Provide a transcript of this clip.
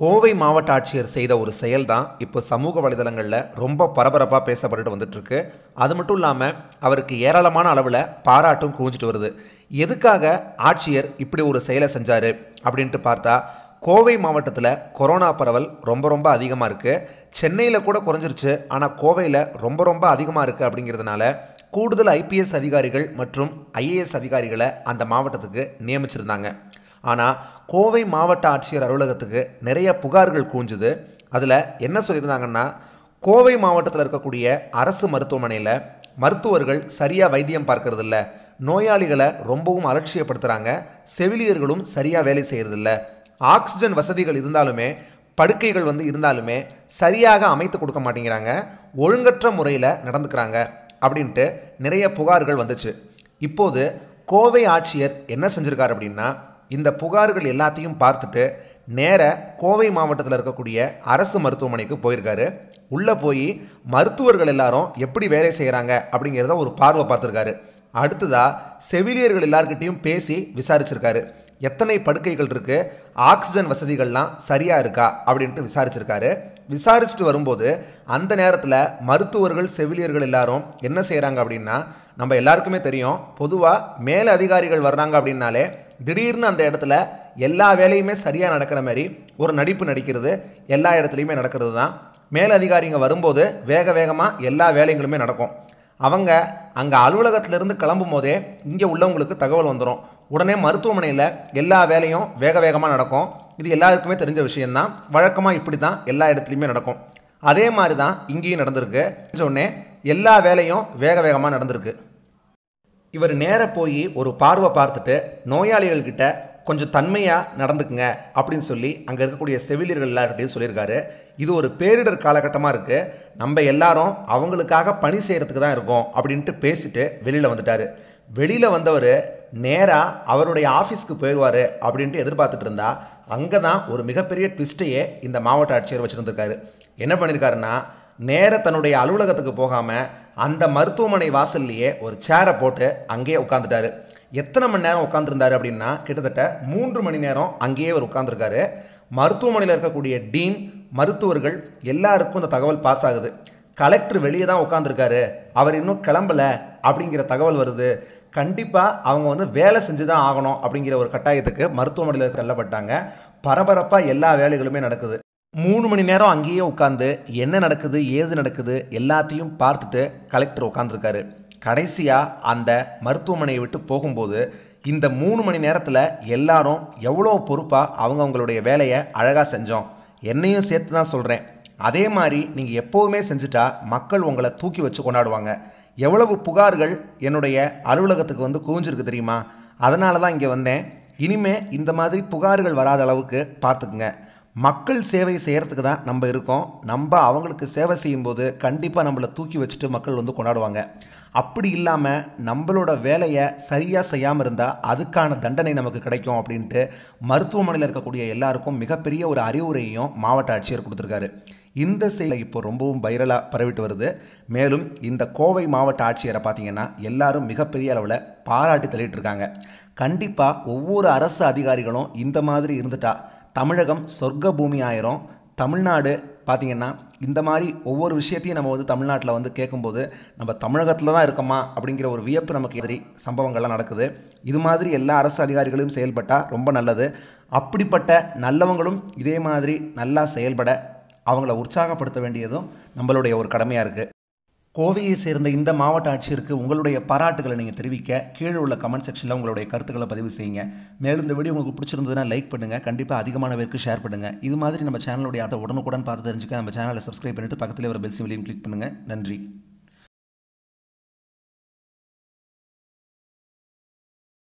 கோவை மாவட்ட ஆட்சியர் செய்த ஒரு செயல் தான் இப்போ சமூக வலைதளங்களில் ரொம்ப பரபரப்பாக பேசப்பட்டு வந்துட்டுருக்கு அது மட்டும் இல்லாமல் அவருக்கு ஏராளமான அளவில் பாராட்டும் குவிஞ்சிட்டு வருது எதுக்காக ஆட்சியர் இப்படி ஒரு செயலை செஞ்சார் அப்படின்ட்டு பார்த்தா கோவை மாவட்டத்தில் கொரோனா பரவல் ரொம்ப ரொம்ப அதிகமாக இருக்குது சென்னையில் கூட குறைஞ்சிருச்சு ஆனால் கோவையில் ரொம்ப ரொம்ப அதிகமாக இருக்குது அப்படிங்கிறதுனால கூடுதல் ஐபிஎஸ் அதிகாரிகள் மற்றும் ஐஏஎஸ் அதிகாரிகளை அந்த மாவட்டத்துக்கு நியமிச்சிருந்தாங்க ஆனால் கோவை மாவட்ட ஆட்சியர் அலுவலகத்துக்கு நிறைய புகார்கள் கூஞ்சுது அதில் என்ன சொல்லியிருந்தாங்கன்னா கோவை மாவட்டத்தில் இருக்கக்கூடிய அரசு மருத்துவமனையில் மருத்துவர்கள் சரியாக வைத்தியம் பார்க்கறதில்ல நோயாளிகளை ரொம்பவும் அலட்சியப்படுத்துகிறாங்க செவிலியர்களும் சரியாக வேலை செய்கிறதில்ல ஆக்சிஜன் வசதிகள் இருந்தாலுமே படுக்கைகள் வந்து இருந்தாலுமே சரியாக அமைத்து கொடுக்க மாட்டேங்கிறாங்க ஒழுங்கற்ற முறையில் நடந்துக்கிறாங்க அப்படின்ட்டு நிறைய புகார்கள் வந்துச்சு இப்போது கோவை ஆட்சியர் என்ன செஞ்சுருக்கார் அப்படின்னா இந்த புகார்கள் எல்லாத்தையும் பார்த்துட்டு நேர கோவை மாவட்டத்தில் இருக்கக்கூடிய அரசு மருத்துவமனைக்கு போயிருக்காரு உள்ளே போய் மருத்துவர்கள் எல்லாரும் எப்படி வேலை செய்கிறாங்க அப்படிங்கிறத ஒரு பார்வை பார்த்துருக்காரு அடுத்ததாக செவிலியர்கள் எல்லார்கிட்டையும் பேசி விசாரிச்சிருக்காரு எத்தனை படுக்கைகள் இருக்குது ஆக்சிஜன் வசதிகள்லாம் சரியாக இருக்கா அப்படின்ட்டு விசாரிச்சிருக்காரு விசாரிச்சுட்டு வரும்போது அந்த நேரத்தில் மருத்துவர்கள் செவிலியர்கள் எல்லாரும் என்ன செய்கிறாங்க அப்படின்னா நம்ம எல்லாருக்குமே தெரியும் பொதுவாக மேல அதிகாரிகள் வர்றாங்க அப்படின்னாலே திடீர்னு அந்த இடத்துல எல்லா வேலையுமே சரியாக நடக்கிற மாதிரி ஒரு நடிப்பு நடிக்கிறது எல்லா இடத்துலையுமே நடக்கிறது தான் மேலதிகாரிங்க வரும்போது வேக வேகமாக எல்லா வேலைங்களுமே நடக்கும் அவங்க அங்கே அலுவலகத்திலிருந்து கிளம்பும் போதே இங்கே உள்ளவங்களுக்கு தகவல் வந்துடும் உடனே மருத்துவமனையில் எல்லா வேலையும் வேக வேகமாக நடக்கும் இது எல்லாருக்குமே தெரிஞ்ச விஷயந்தான் வழக்கமாக இப்படி தான் எல்லா இடத்துலையுமே நடக்கும் அதே மாதிரி தான் இங்கேயும் நடந்திருக்கு சொன்னே எல்லா வேலையும் வேக வேகமாக நடந்திருக்கு இவர் நேர போய் ஒரு பார்வை பார்த்துட்டு நோயாளிகள்கிட்ட கொஞ்சம் தன்மையாக நடந்துக்குங்க அப்படின்னு சொல்லி அங்கே இருக்கக்கூடிய செவிலியர்கள் எல்லார்கிட்டையும் சொல்லியிருக்காரு இது ஒரு பேரிடர் காலகட்டமாக இருக்குது நம்ம எல்லாரும் அவங்களுக்காக பணி செய்கிறதுக்கு தான் இருக்கோம் அப்படின்ட்டு பேசிட்டு வெளியில் வந்துட்டார் வெளியில் வந்தவர் நேராக அவருடைய ஆஃபீஸ்க்கு போயிடுவார் அப்படின்ட்டு எதிர்பார்த்துட்டு இருந்தா அங்கே தான் ஒரு மிகப்பெரிய ட்விஸ்ட்டையே இந்த மாவட்ட ஆட்சியர் வச்சுருந்துருக்காரு என்ன பண்ணியிருக்காருன்னா நேர தன்னுடைய அலுவலகத்துக்கு போகாமல் அந்த மருத்துவமனை வாசல்லையே ஒரு சேரை போட்டு அங்கேயே உட்காந்துட்டாரு எத்தனை மணி நேரம் உட்காந்துருந்தாரு அப்படின்னா கிட்டத்தட்ட மூன்று மணி நேரம் அங்கேயே அவர் உட்காந்துருக்காரு மருத்துவமனையில் இருக்கக்கூடிய டீன் மருத்துவர்கள் எல்லாருக்கும் இந்த தகவல் பாஸ் ஆகுது கலெக்டர் வெளியே தான் உட்காந்துருக்காரு அவர் இன்னும் கிளம்பலை அப்படிங்கிற தகவல் வருது கண்டிப்பாக அவங்க வந்து வேலை செஞ்சு தான் ஆகணும் அப்படிங்கிற ஒரு கட்டாயத்துக்கு மருத்துவமனையில் தள்ளப்பட்டாங்க பரபரப்பாக எல்லா வேலைகளுமே நடக்குது மூணு மணி நேரம் அங்கேயே உட்காந்து என்ன நடக்குது ஏது நடக்குது எல்லாத்தையும் பார்த்துட்டு கலெக்டர் உட்காந்துருக்காரு கடைசியாக அந்த மருத்துவமனையை விட்டு போகும்போது இந்த மூணு மணி நேரத்தில் எல்லாரும் எவ்வளோ பொறுப்பாக அவங்கவுங்களுடைய வேலையை அழகாக செஞ்சோம் என்னையும் சேர்த்து தான் சொல்கிறேன் அதே மாதிரி நீங்கள் எப்போவுமே செஞ்சுட்டா மக்கள் உங்களை தூக்கி வச்சு கொண்டாடுவாங்க எவ்வளவு புகார்கள் என்னுடைய அலுவலகத்துக்கு வந்து குவிஞ்சிருக்கு தெரியுமா அதனால தான் இங்கே வந்தேன் இனிமேல் இந்த மாதிரி புகார்கள் வராத அளவுக்கு பார்த்துக்குங்க மக்கள் சேவை செய்கிறதுக்கு தான் நம்ம இருக்கோம் நம்ம அவங்களுக்கு சேவை செய்யும்போது கண்டிப்பாக நம்மளை தூக்கி வச்சுட்டு மக்கள் வந்து கொண்டாடுவாங்க அப்படி இல்லாமல் நம்மளோட வேலையை சரியாக செய்யாமல் இருந்தால் அதுக்கான தண்டனை நமக்கு கிடைக்கும் அப்படின்ட்டு மருத்துவமனையில் இருக்கக்கூடிய எல்லாருக்கும் மிகப்பெரிய ஒரு அறிவுரையையும் மாவட்ட ஆட்சியர் கொடுத்துருக்காரு இந்த செயலை இப்போ ரொம்பவும் வைரலாக பரவிட்டு வருது மேலும் இந்த கோவை மாவட்ட ஆட்சியரை பார்த்திங்கன்னா எல்லாரும் மிகப்பெரிய அளவில் பாராட்டி தள்ளிட்டு இருக்காங்க கண்டிப்பாக ஒவ்வொரு அரசு அதிகாரிகளும் இந்த மாதிரி இருந்துட்டால் தமிழகம் சொர்க்க பூமி ஆயிரும் தமிழ்நாடு பார்த்திங்கன்னா இந்த மாதிரி ஒவ்வொரு விஷயத்தையும் நம்ம வந்து தமிழ்நாட்டில் வந்து கேட்கும்போது நம்ம தமிழகத்தில் தான் இருக்கோமா அப்படிங்கிற ஒரு வியப்பு நமக்கு எதிரி சம்பவங்கள்லாம் நடக்குது இது மாதிரி எல்லா அரசு அதிகாரிகளும் செயல்பட்டால் ரொம்ப நல்லது அப்படிப்பட்ட நல்லவங்களும் இதே மாதிரி நல்லா செயல்பட அவங்கள உற்சாகப்படுத்த வேண்டியதும் நம்மளுடைய ஒரு கடமையாக இருக்குது கோவையை சேர்ந்த இந்த மாவட்ட ஆட்சியருக்கு உங்களுடைய பாராட்டுகளை நீங்கள் தெரிவிக்க கீழே உள்ள கமெண்ட் செக்ஷனில் உங்களுடைய கருத்துக்களை பதிவு செய்யுங்க மேலும் இந்த வீடியோ உங்களுக்கு பிடிச்சிருந்ததுன்னா லைக் பண்ணுங்கள் கண்டிப்பாக அதிகமான பேருக்கு ஷேர் பண்ணுங்கள் இது மாதிரி நம்ம சேனலுடைய அடுத்த உடனுக்குடன் பார்த்து தெரிஞ்சுக்க நம்ம சேனலை சப்ஸ்கிரைப் பண்ணிவிட்டு பக்கத்தில் ஒரு பெல் சிம்லையும் கிளிக் பண்ணுங்கள் நன்றி